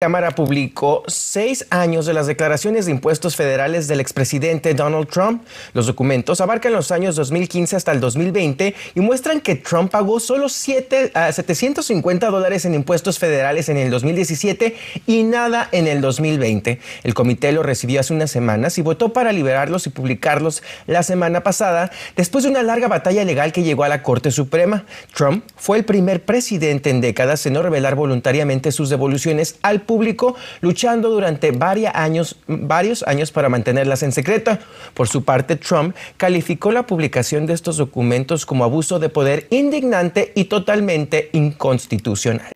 Cámara publicó seis años de las declaraciones de impuestos federales del expresidente Donald Trump. Los documentos abarcan los años 2015 hasta el 2020 y muestran que Trump pagó solo 750 ah, dólares en impuestos federales en el 2017 y nada en el 2020. El comité lo recibió hace unas semanas y votó para liberarlos y publicarlos la semana pasada después de una larga batalla legal que llegó a la Corte Suprema. Trump fue el primer presidente en décadas en no revelar voluntariamente sus devoluciones al público, luchando durante varios años, varios años para mantenerlas en secreto. Por su parte, Trump calificó la publicación de estos documentos como abuso de poder indignante y totalmente inconstitucional.